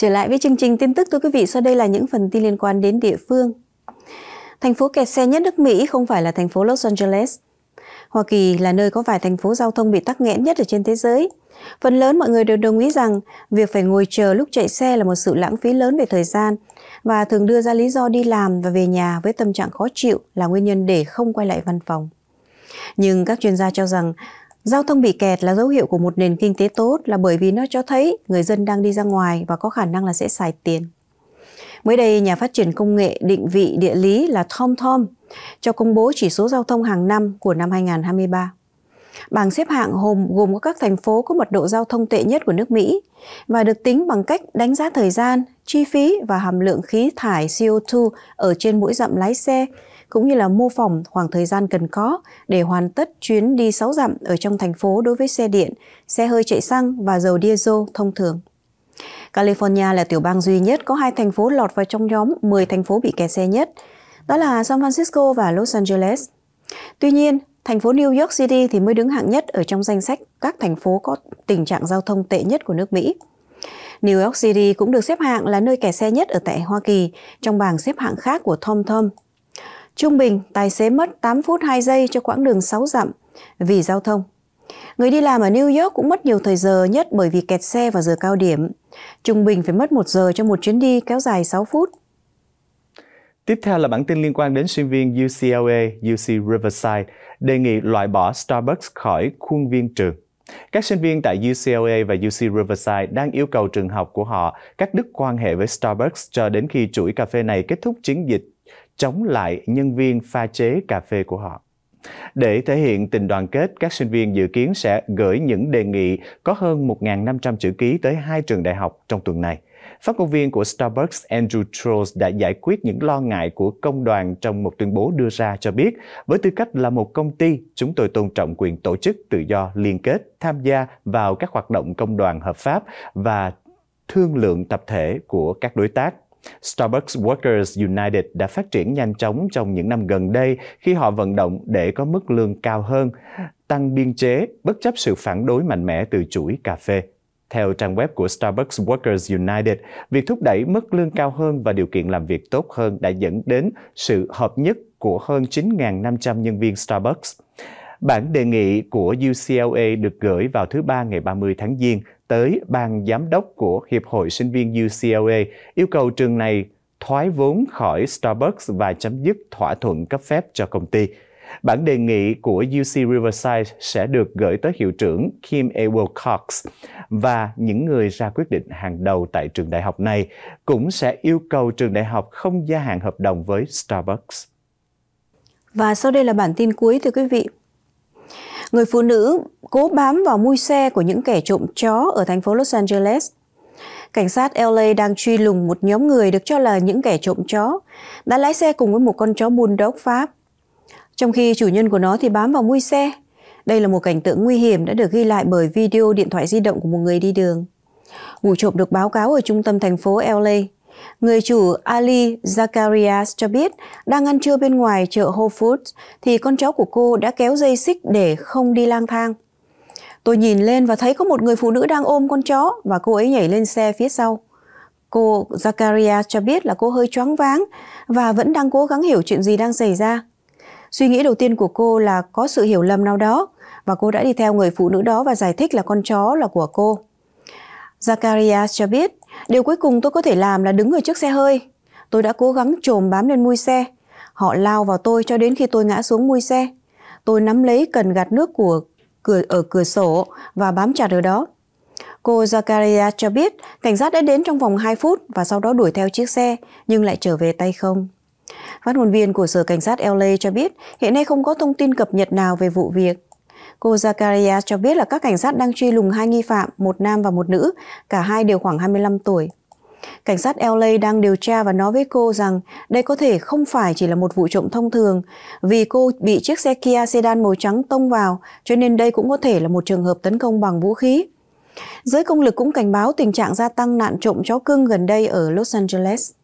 Trở lại với chương trình tin tức thưa quý vị, sau đây là những phần tin liên quan đến địa phương. Thành phố kẹt xe nhất nước Mỹ không phải là thành phố Los Angeles. Hoa Kỳ là nơi có vài thành phố giao thông bị tắc nghẽn nhất ở trên thế giới. Phần lớn mọi người đều đồng ý rằng việc phải ngồi chờ lúc chạy xe là một sự lãng phí lớn về thời gian và thường đưa ra lý do đi làm và về nhà với tâm trạng khó chịu là nguyên nhân để không quay lại văn phòng. Nhưng các chuyên gia cho rằng Giao thông bị kẹt là dấu hiệu của một nền kinh tế tốt là bởi vì nó cho thấy người dân đang đi ra ngoài và có khả năng là sẽ xài tiền. Mới đây, nhà phát triển công nghệ định vị địa lý là TomTom cho công bố chỉ số giao thông hàng năm của năm 2023. Bảng xếp hạng hồn gồm có các thành phố có mật độ giao thông tệ nhất của nước Mỹ và được tính bằng cách đánh giá thời gian, chi phí và hàm lượng khí thải CO2 ở trên mỗi dặm lái xe cũng như là mô phỏng khoảng thời gian cần có để hoàn tất chuyến đi 6 dặm ở trong thành phố đối với xe điện, xe hơi chạy xăng và dầu diesel thông thường. California là tiểu bang duy nhất có hai thành phố lọt vào trong nhóm 10 thành phố bị kẹt xe nhất, đó là San Francisco và Los Angeles. Tuy nhiên, thành phố New York City thì mới đứng hạng nhất ở trong danh sách các thành phố có tình trạng giao thông tệ nhất của nước Mỹ. New York City cũng được xếp hạng là nơi kẻ xe nhất ở tại Hoa Kỳ trong bảng xếp hạng khác của TomTom. Tom. Trung bình, tài xế mất 8 phút 2 giây cho quãng đường 6 dặm vì giao thông. Người đi làm ở New York cũng mất nhiều thời giờ nhất bởi vì kẹt xe vào giờ cao điểm. Trung bình phải mất 1 giờ cho một chuyến đi kéo dài 6 phút. Tiếp theo là bản tin liên quan đến sinh viên UCLA, UC Riverside đề nghị loại bỏ Starbucks khỏi khuôn viên trường. Các sinh viên tại UCLA và UC Riverside đang yêu cầu trường học của họ cắt đứt quan hệ với Starbucks cho đến khi chuỗi cà phê này kết thúc chiến dịch chống lại nhân viên pha chế cà phê của họ. Để thể hiện tình đoàn kết, các sinh viên dự kiến sẽ gửi những đề nghị có hơn 1.500 chữ ký tới hai trường đại học trong tuần này. Phát ngôn viên của Starbucks Andrew Trolls đã giải quyết những lo ngại của công đoàn trong một tuyên bố đưa ra cho biết, với tư cách là một công ty, chúng tôi tôn trọng quyền tổ chức tự do liên kết, tham gia vào các hoạt động công đoàn hợp pháp và thương lượng tập thể của các đối tác Starbucks Workers United đã phát triển nhanh chóng trong những năm gần đây khi họ vận động để có mức lương cao hơn, tăng biên chế bất chấp sự phản đối mạnh mẽ từ chuỗi cà phê. Theo trang web của Starbucks Workers United, việc thúc đẩy mức lương cao hơn và điều kiện làm việc tốt hơn đã dẫn đến sự hợp nhất của hơn 9.500 nhân viên Starbucks. Bản đề nghị của UCLA được gửi vào thứ Ba ngày 30 tháng Giêng tới ban giám đốc của Hiệp hội sinh viên UCLA yêu cầu trường này thoái vốn khỏi Starbucks và chấm dứt thỏa thuận cấp phép cho công ty. Bản đề nghị của UC Riverside sẽ được gửi tới hiệu trưởng Kim Ewell Cox và những người ra quyết định hàng đầu tại trường đại học này cũng sẽ yêu cầu trường đại học không gia hạn hợp đồng với Starbucks. Và sau đây là bản tin cuối thưa quý vị. Người phụ nữ cố bám vào mui xe của những kẻ trộm chó ở thành phố Los Angeles. Cảnh sát LA đang truy lùng một nhóm người được cho là những kẻ trộm chó, đã lái xe cùng với một con chó bulldog Pháp. Trong khi chủ nhân của nó thì bám vào mui xe. Đây là một cảnh tượng nguy hiểm đã được ghi lại bởi video điện thoại di động của một người đi đường. Vụ trộm được báo cáo ở trung tâm thành phố LA. Người chủ Ali Zacharias cho biết đang ăn trưa bên ngoài chợ Whole Foods thì con chó của cô đã kéo dây xích để không đi lang thang. Tôi nhìn lên và thấy có một người phụ nữ đang ôm con chó và cô ấy nhảy lên xe phía sau. Cô Zakaria cho biết là cô hơi choáng váng và vẫn đang cố gắng hiểu chuyện gì đang xảy ra. Suy nghĩ đầu tiên của cô là có sự hiểu lầm nào đó và cô đã đi theo người phụ nữ đó và giải thích là con chó là của cô. Zakaria cho biết Điều cuối cùng tôi có thể làm là đứng ở trước xe hơi. Tôi đã cố gắng trồm bám lên mui xe. Họ lao vào tôi cho đến khi tôi ngã xuống mui xe. Tôi nắm lấy cần gạt nước của cửa ở cửa sổ và bám chặt ở đó. Cô Zakaria cho biết cảnh sát đã đến trong vòng 2 phút và sau đó đuổi theo chiếc xe nhưng lại trở về tay không. Phát ngôn viên của Sở Cảnh sát LA cho biết hiện nay không có thông tin cập nhật nào về vụ việc. Cô Zakaria cho biết là các cảnh sát đang truy lùng hai nghi phạm, một nam và một nữ, cả hai đều khoảng 25 tuổi. Cảnh sát LA đang điều tra và nói với cô rằng đây có thể không phải chỉ là một vụ trộm thông thường, vì cô bị chiếc xe Kia sedan màu trắng tông vào, cho nên đây cũng có thể là một trường hợp tấn công bằng vũ khí. Giới công lực cũng cảnh báo tình trạng gia tăng nạn trộm chó cưng gần đây ở Los Angeles.